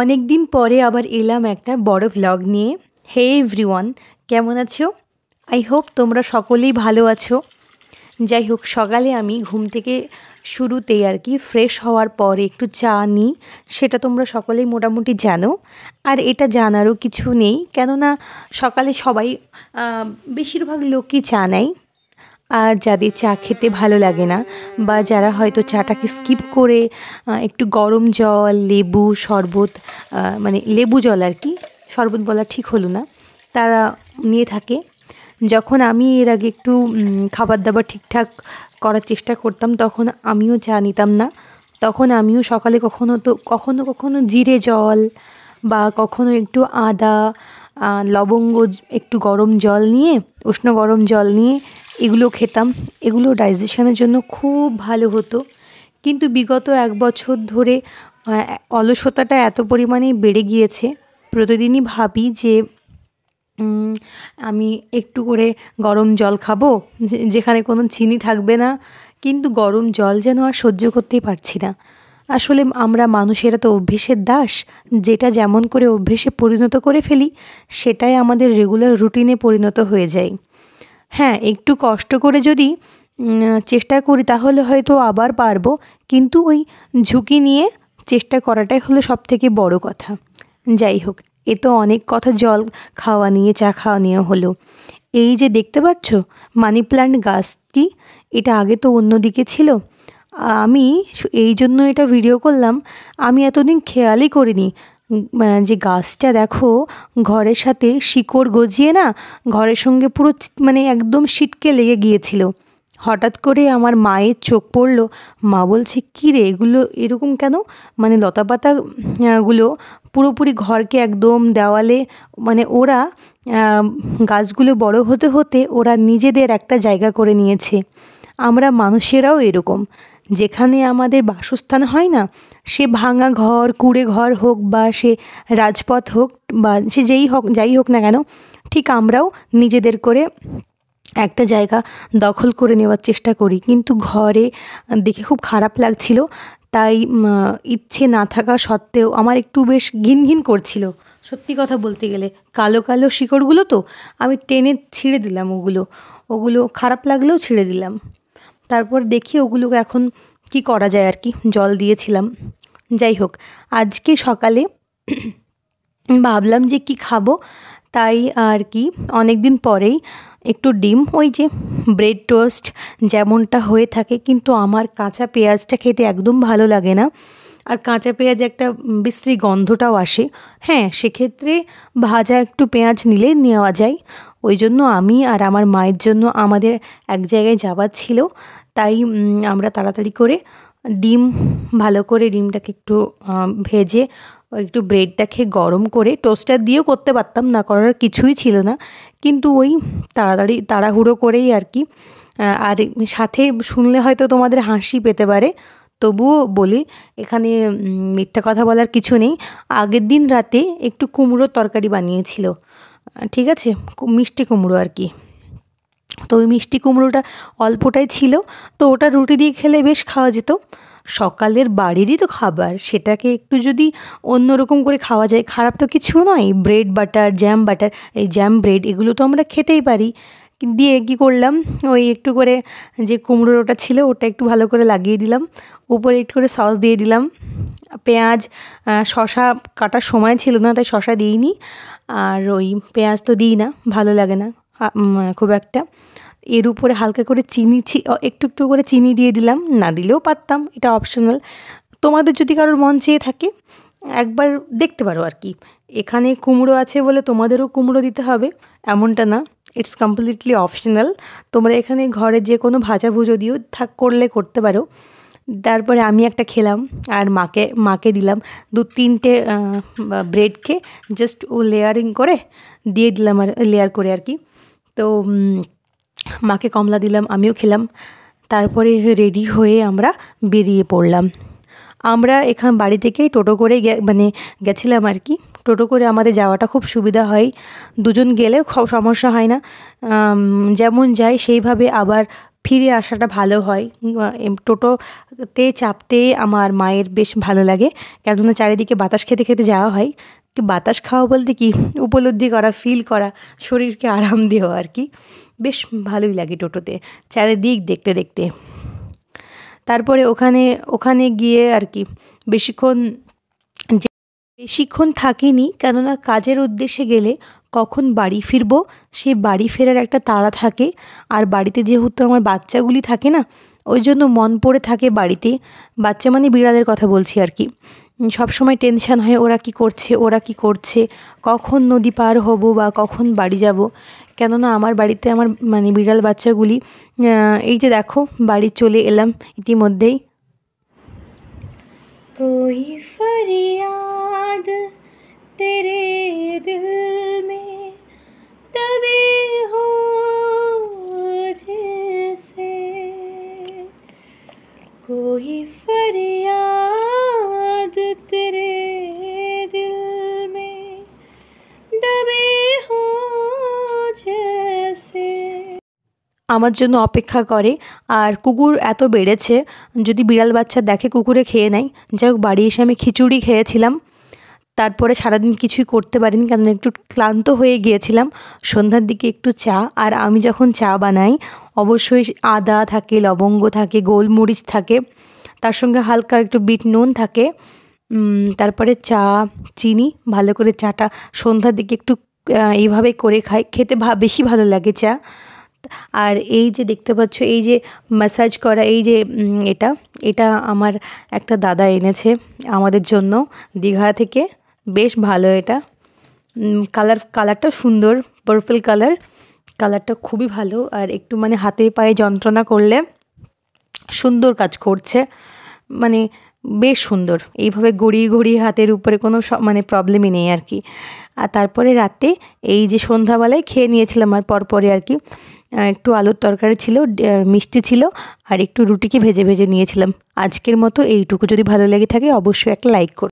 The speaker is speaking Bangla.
অনেক দিন পরে আবার এলাম একটা বড় ভ্লগ নিয়ে হে এভরিওয়ান কেমন আছো আই হোপ তোমরা সকলেই ভালো আছো যাই হোক সকালে আমি ঘুম থেকে শুরুতেই আর কি ফ্রেশ হওয়ার পরে একটু চা নিই সেটা তোমরা সকলেই মোটামুটি জানো আর এটা জানারও কিছু নেই কেননা সকালে সবাই বেশিরভাগ লোকই চা নেয় আর যাদের চা খেতে ভালো লাগে না বা যারা হয়তো চাটাকে স্কিপ করে একটু গরম জল লেবু শরবত মানে লেবু জল আর কি শরবত বলা ঠিক হলো না তারা নিয়ে থাকে যখন আমি এর আগে একটু খাবার দাবার ঠিকঠাক করার চেষ্টা করতাম তখন আমিও চা নিতাম না তখন আমিও সকালে কখনো তো কখনো কখনো জিরে জল বা কখনো একটু আদা লবঙ্গ একটু গরম জল নিয়ে উষ্ণ গরম জল নিয়ে এগুলো খেতাম এগুলো ডাইজেশনের জন্য খুব ভালো হতো কিন্তু বিগত এক বছর ধরে অলসতাটা এত পরিমাণে বেড়ে গিয়েছে প্রতিদিনই ভাবি যে আমি একটু করে গরম জল খাবো যেখানে কোনো চিনি থাকবে না কিন্তু গরম জল যেন আর সহ্য করতেই পারছি না আসলে আমরা মানুষেরা তো অভ্যেসের দাস যেটা যেমন করে অভ্যেসে পরিণত করে ফেলি সেটাই আমাদের রেগুলার রুটিনে পরিণত হয়ে যায় হ্যাঁ একটু কষ্ট করে যদি চেষ্টা করি তাহলে হয়তো আবার পারবো কিন্তু ওই ঝুঁকি নিয়ে চেষ্টা করাটাই হলো সব থেকে বড় কথা যাই হোক এ তো অনেক কথা জল খাওয়া নিয়ে চা খাওয়া নিয়ে হলো এই যে দেখতে পাচ্ছ মানি প্ল্যান্ট গাছটি এটা আগে তো অন্যদিকে ছিল আমি এই জন্য এটা ভিডিও করলাম আমি এতদিন খেয়ালই করিনি মানে যে গাছটা দেখো ঘরের সাথে শিকড় গজিয়ে না ঘরের সঙ্গে পুরো মানে একদম সিটকে লেগে গিয়েছিল হঠাৎ করে আমার মায়ের চোখ পড়লো মা বলছে কী রে এগুলো এরকম কেন মানে লতা পাতাগুলো পুরোপুরি ঘরকে একদম দেওয়ালে মানে ওরা গাছগুলো বড় হতে হতে ওরা নিজেদের একটা জায়গা করে নিয়েছে আমরা মানুষেরাও এরকম যেখানে আমাদের বাসস্থান হয় না সে ভাঙা ঘর কুড়ে ঘর হোক বা সে রাজপথ হোক বা সে যেই হোক যাই হোক না কেন ঠিক আমরাও নিজেদের করে একটা জায়গা দখল করে নেওয়ার চেষ্টা করি কিন্তু ঘরে দেখে খুব খারাপ লাগছিল তাই ইচ্ছে না থাকা সত্ত্বেও আমার একটু বেশ ঘিন ঘিন করছিল সত্যি কথা বলতে গেলে কালো কালো শিকড়গুলো তো আমি টেনে ছিঁড়ে দিলাম ওগুলো ওগুলো খারাপ লাগলেও ছিঁড়ে দিলাম তারপর দেখি ওগুলোকে এখন কি করা যায় আর কি জল দিয়েছিলাম যাই হোক আজকে সকালে ভাবলাম যে কি খাবো তাই আর কি অনেক দিন পরেই একটু ডিম ওই যে ব্রেড টোস্ট যেমনটা হয়ে থাকে কিন্তু আমার কাঁচা পেঁয়াজটা খেতে একদম ভালো লাগে না আর কাঁচা পেঁয়াজ একটা বিশ্রী গন্ধটাও আসে হ্যাঁ সেক্ষেত্রে ভাজা একটু পেঁয়াজ নিলে নেওয়া যায় ওই জন্য আমি আর আমার মায়ের জন্য আমাদের এক জায়গায় যাওয়ার ছিল তাই আমরা তাড়াতাড়ি করে ডিম ভালো করে ডিমটাকে একটু ভেজে একটু ব্রেডটাকে গরম করে টোস্টার দিয়েও করতে পারতাম না করার কিছুই ছিল না কিন্তু ওই তাড়াতাড়ি তাড়াহুড়ো করেই আর কি আর সাথে শুনলে হয়তো তোমাদের হাসি পেতে পারে তবুও বলি এখানে মিথ্যা কথা বলার কিছু নেই আগের দিন রাতে একটু কুমড়োর তরকারি বানিয়েছিল ঠিক আছে মিষ্টি কুমড়ো আর কি তো ওই মিষ্টি কুমড়োটা অল্পটাই ছিল তো ওটা রুটি দিয়ে খেলে বেশ খাওয়া যেত সকালের বাড়িরই তো খাবার সেটাকে একটু যদি অন্যরকম করে খাওয়া যায় খারাপ তো কিছু নয় ব্রেড বাটার জ্যাম বাটার এই জ্যাম ব্রেড এগুলো তো আমরা খেতেই পারি দিয়ে কি করলাম ওই একটু করে যে কুমড়োর ওটা ছিল ওটা একটু ভালো করে লাগিয়ে দিলাম উপরে একটু করে সস দিয়ে দিলাম পেঁয়াজ শশা কাটার সময় ছিল না তাই শশা দিইনি আর ওই পেঁয়াজ তো দিই না ভালো লাগে না খুব একটা এর উপরে হালকা করে চিনি একটু একটু করে চিনি দিয়ে দিলাম না দিলেও পারতাম এটা অপশনাল তোমাদের যদি কারোর মন চেয়ে থাকে একবার দেখতে পারো আর কি এখানে কুমড়ো আছে বলে তোমাদেরও কুমড়ো দিতে হবে এমনটা না ইটস কমপ্লিটলি অপশনাল তোমরা এখানে ঘরে যে কোনো ভাজা ভুজো দিয়েও থাক করলে করতে পারো তারপরে আমি একটা খেলাম আর মাকে মাকে দিলাম দু তিনটে ব্রেডকে জাস্ট ও লেয়ারিং করে দিয়ে দিলাম আর লেয়ার করে আর কি তো মাকে কমলা দিলাম আমিও খেলাম তারপরে রেডি হয়ে আমরা বেরিয়ে পড়লাম আমরা এখান বাড়ি থেকে টোটো করে মানে গেছিলাম আর কি টোটো করে আমাদের যাওয়াটা খুব সুবিধা হয় দুজন গেলেও সমস্যা হয় না যেমন যাই সেইভাবে আবার ফিরে আসাটা ভালো হয় টোটোতে চাপতে আমার মায়ের বেশ ভালো লাগে কেননা চারিদিকে বাতাস খেতে খেতে যাওয়া হয় বাতাস খাওয়া বলতে কি উপলব্ধি করা ফিল করা শরীরকে আরাম দেওয়া আর কি বেশ ভালোই লাগে টোটোতে চারিদিক দেখতে দেখতে তারপরে ওখানে ওখানে গিয়ে আর কি বেশিক্ষণ বেশিক্ষণ থাকিনি কেননা কাজের উদ্দেশ্যে গেলে কখন বাড়ি ফিরব সেই বাড়ি ফেরার একটা তাড়া থাকে আর বাড়িতে যেহেতু আমার বাচ্চাগুলি থাকে না ওই জন্য মন পড়ে থাকে বাড়িতে বাচ্চা মানে বিড়ালের কথা বলছি আর কি সব সময় টেনশান হয় ওরা কি করছে ওরা কি করছে কখন নদী পার হব বা কখন বাড়ি যাব কেননা আমার বাড়িতে আমার মানে বিড়াল বাচ্চাগুলি এই যে দেখো বাড়ি চলে এলাম ইতিমধ্যেই कोई फरियाद तेरे दिल में दबी हो जैसे कोई फरियाद আমার জন্য অপেক্ষা করে আর কুকুর এত বেড়েছে যদি বিড়াল বাচ্চা দেখে কুকুরে খেয়ে নেয় যাই হোক বাড়ি এসে আমি খিচুড়ি খেয়েছিলাম তারপরে সারাদিন কিছুই করতে পারিনি কারণ একটু ক্লান্ত হয়ে গিয়েছিলাম সন্ধ্যার দিকে একটু চা আর আমি যখন চা বানাই অবশ্যই আদা থাকে লবঙ্গ থাকে গোলমরিচ থাকে তার সঙ্গে হালকা একটু বিট নুন থাকে তারপরে চা চিনি ভালো করে চাটা সন্ধ্যার দিকে একটু এইভাবে করে খাই খেতে বেশি ভালো লাগে চা আর এই যে দেখতে পাচ্ছ এই যে ম্যাসাজ করা এই যে এটা এটা আমার একটা দাদা এনেছে আমাদের জন্য দীঘা থেকে বেশ ভালো এটা কালার কালারটা সুন্দর পার্পল কালার কালারটা খুবই ভালো আর একটু মানে হাতে পায়ে যন্ত্রণা করলে সুন্দর কাজ করছে মানে বেশ সুন্দর এইভাবে গড়িয়ে গড়িয়ে হাতের উপরে কোনো মানে প্রবলেমই নেই আর কি আর তারপরে রাতে এই যে সন্ধ্যাবেলায় খেয়ে নিয়েছিলাম আর পরপরে আর কি একটু আলুর তরকারি ছিল মিষ্টি ছিল আর একটু রুটিকে ভেজে ভেজে নিয়েছিলাম আজকের মতো এইটুকু যদি ভালো লেগে থাকে অবশ্যই একটা লাইক করুন